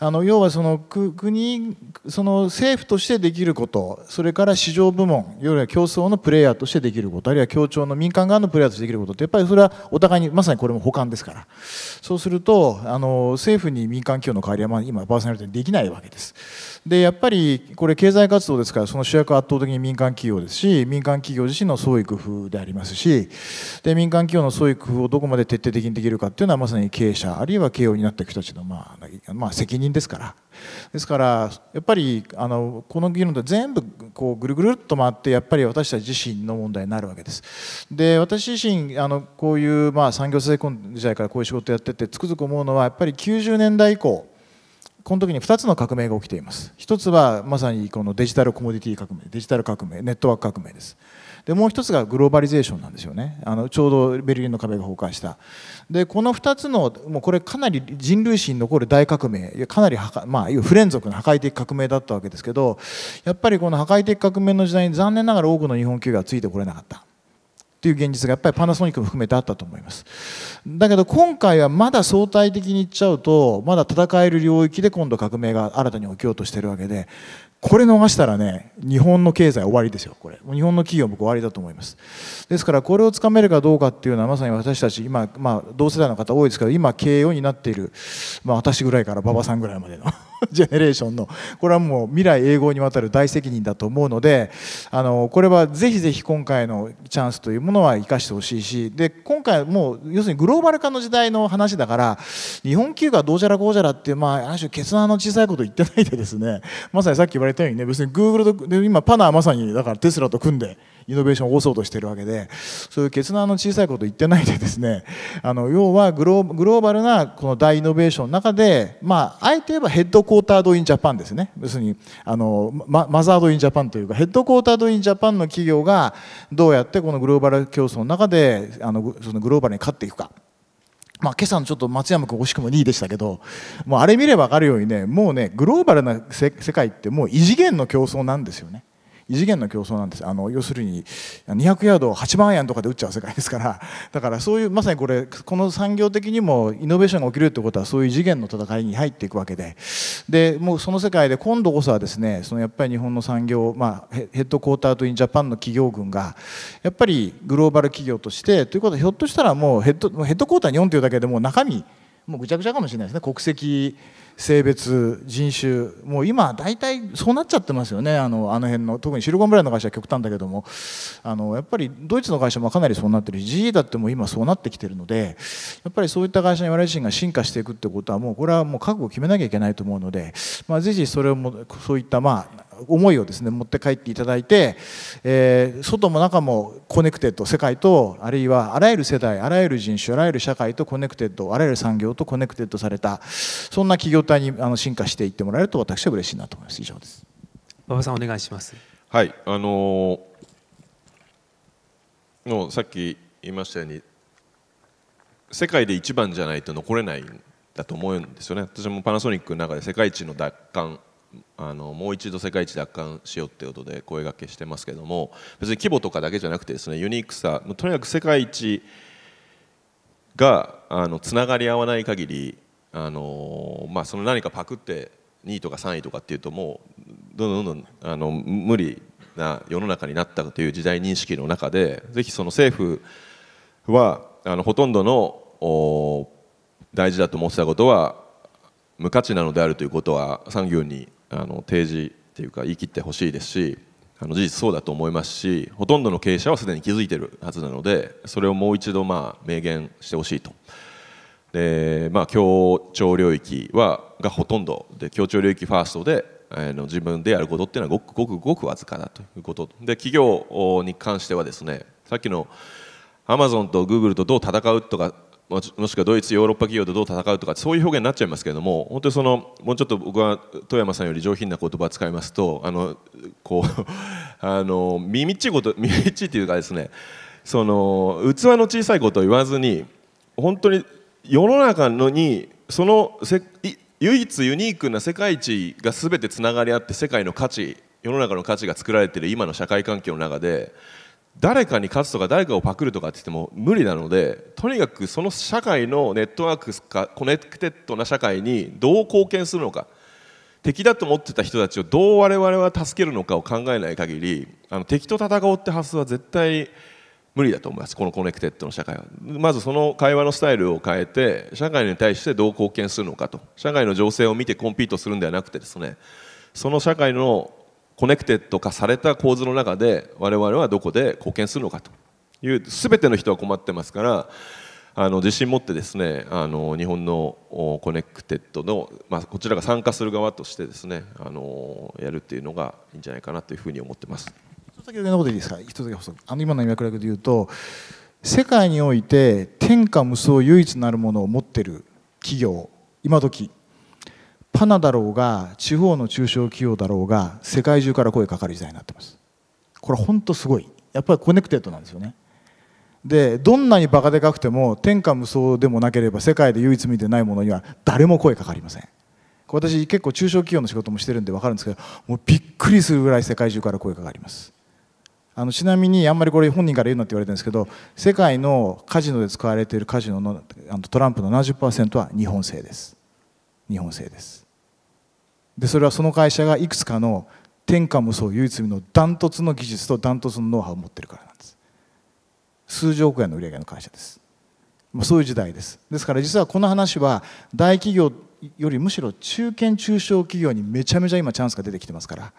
[SPEAKER 2] あの要はその国その政府としてできることそれから市場部門要は競争のプレイヤーとしてできることあるいは協調の民間側のプレイヤーとしてできることってやっぱりそれはお互いにまさにこれも補完ですからそうするとあの政府に民間企業の代わりはまあ今パーソナリティできないわけです。でやっぱりこれ経済活動ですからその主役は圧倒的に民間企業ですし民間企業自身の創意工夫でありますしで民間企業の創意工夫をどこまで徹底的にできるかっていうのはまさに経営者あるいは経営を担った人たちの、まあ、まあ責任ですからですからやっぱりあのこの議論で全部こうぐるぐるっと回ってやっぱり私たち自身の問題になるわけです。で私自身あのこういうまあ産業政権時代からこういう仕事やっててつくづく思うのはやっぱり90年代以降この時に2つの革命が起きています1つはまさにこのデジタルコモディティ革命デジタル革命ネットワーク革命ですでもう1つがグローバリゼーションなんですよねあのちょうどベルリンの壁が崩壊したでこの2つのもうこれかなり人類史に残る大革命かなりまあ、不連続の破壊的革命だったわけですけどやっぱりこの破壊的革命の時代に残念ながら多くの日本企業がついてこれなかったという現実がやっぱりパナソニックも含めてあったと思いますだけど今回はまだ相対的に言っちゃうとまだ戦える領域で今度革命が新たに起きようとしてるわけでこれ逃したらね日本の経済終わりですよこれ日本の企業も終わりだと思いますですからこれをつかめるかどうかっていうのはまさに私たち今、まあ、同世代の方多いですけど今経営を担っている、まあ、私ぐらいから馬場さんぐらいまでの (laughs) ジェネレーションのこれはもう未来永劫にわたる大責任だと思うのであのこれはぜひぜひ今回のチャンスというものは生かしてほしいしで今回もう要するにグローバル化の時代の話だから日本企業がどうじゃらこうじゃらっていうまあある種決断の小さいこと言ってないでですねまさにさっき言われたようにね別に Google と今パナーまさにだからテスラと組んで。イノベーションを起こそうとしているわけでそういう決断の小さいことを言ってないでですね (laughs) あの要はグローバルなこの大イノベーションの中で、まあ、あえて言えばヘッドコータード・イン・ジャパンですね要するにあの、ママザード・イン・ジャパンというかヘッドコータード・イン・ジャパンの企業がどうやってこのグローバル競争の中であのそのグローバルに勝っていくか。まあ、今朝のちょっと松山君惜しくも2位でしたけどもうあれ見れば分かるようにねもうねグローバルな世界ってもう異次元の競争なんですよね。異次元の競争なんですあの要するに200ヤードを8番アイアンとかで打っちゃう世界ですから (laughs) だからそういうまさにこれこの産業的にもイノベーションが起きるってことはそういう次元の戦いに入っていくわけででもうその世界で今度こそはですねそのやっぱり日本の産業、まあ、ヘッドクォーターとインジャパンの企業群がやっぱりグローバル企業としてということはひょっとしたらもうヘッドヘッドクォーター日本というだけでもう中身もうぐちゃぐちゃかもしれないですね国籍性別人種もう今大体そうなっちゃってますよねあのあの辺の特にシルコンブラインの会社は極端だけどもあのやっぱりドイツの会社もかなりそうなってるし GE だってもう今そうなってきてるのでやっぱりそういった会社に我々自身が進化していくってことはもうこれはもう覚悟を決めなきゃいけないと思うので、まあ、ぜひそれをもそういったまあ思いをですね持って帰っていただいて、えー、外も中もコネクテッド世界とあるいはあらゆる世代あらゆる人種あらゆる社会とコネクテッドあらゆる産業とコネクテッドされたそんな企業状態にあの進化していってもらえると私は嬉しいなと思います以上です
[SPEAKER 1] 馬場さんお願いします
[SPEAKER 3] はいあのー、もうさっき言いましたように世界で一番じゃないと残れないんだと思うんですよね私もパナソニックの中で世界一の奪還あのもう一度世界一奪還しようってことで声がけしてますけども別に規模とかだけじゃなくてですねユニークさとにかく世界一があのつながり合わない限りあのまあ、その何かパクって2位とか3位とかっていうともうどんどんどんどんあの無理な世の中になったという時代認識の中でぜひその政府はあのほとんどの大事だと思ってたことは無価値なのであるということは産業にあの提示というか言い切ってほしいですしあの事実そうだと思いますしほとんどの経営者はすでに気づいてるはずなのでそれをもう一度まあ明言してほしいと。でまあ、協調領域はがほとんどで協調領域ファーストであの自分でやることっていうのはごくごくごくわずかだということで企業に関してはですねさっきのアマゾンとグーグルとどう戦うとかもしくはドイツヨーロッパ企業とどう戦うとかそういう表現になっちゃいますけれども本当にそのもうちょっと僕は富山さんより上品な言葉を使いますとあのこう (laughs) あの耳っちいこと (laughs) 耳っちいっていうかですねその器の小さいことを言わずに本当に世の中のにそのせ唯一ユニークな世界一が全てつながり合って世界の価値世の中の価値が作られている今の社会環境の中で誰かに勝つとか誰かをパクるとかって言っても無理なのでとにかくその社会のネットワークかコネクテッドな社会にどう貢献するのか敵だと思ってた人たちをどう我々は助けるのかを考えない限りあり敵と戦おうって発想は絶対無理だと思いますこのコネクテッドの社会はまずその会話のスタイルを変えて社会に対してどう貢献するのかと社会の情勢を見てコンピートするんではなくてですねその社会のコネクテッド化された構図の中で我々はどこで貢献するのかという全ての人は困ってますからあの自信持ってですねあの日本のコネクテッドの、まあ、こちらが参加する側としてですねあのやるっていうのがいいんじゃないかなというふうに思ってます。
[SPEAKER 2] つだけ上のこといいですか一つだけ補足あの今の脈絡で言うと世界において天下無双唯一なるものを持ってる企業今時パナだろうが地方の中小企業だろうが世界中から声かかる時代になってますこれ本当すごいやっぱりコネクテッドなんですよねでどんなにバカでかくても天下無双でもなければ世界で唯一見てないものには誰も声かかりません私結構中小企業の仕事もしてるんで分かるんですけどもうびっくりするぐらい世界中から声かかりますあのちなみにあんまりこれ本人から言うなって言われてるんですけど世界のカジノで使われているカジノのあのトランプの70%は日本製です日本製ですでそれはその会社がいくつかの天下無双唯一無二のダントツの技術とダントツのノウハウを持ってるからなんです数十億円の売り上げの会社ですまあ、そういう時代ですですから実はこの話は大企業よりむしろ中堅中小企業にめちゃめちゃ今チャンスが出てきてますから。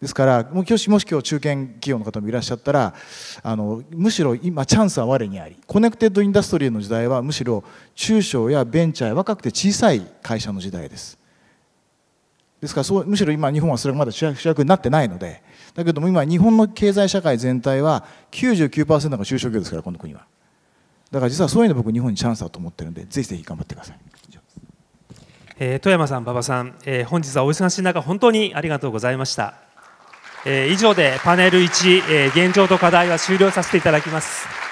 [SPEAKER 2] ですからもしもし今日中堅企業の方もいらっしゃったらあのむしろ今チャンスは我にありコネクテッドインダストリーの時代はむしろ中小やベンチャーや若くて小さい会社の時代ですですからそうむしろ今日本はそれがまだ主役になってないのでだけども今日本の経済社会全体は99%が中小企業ですからこの国はだから実はそういうの僕日本にチャンスだと思ってるんでぜひぜひ頑張ってください
[SPEAKER 1] え富山さん、馬場さん、え本日はお忙しい中、本当にありがとうございました。えー、以上でパネル1、えー、現状と課題は終了させていただきます。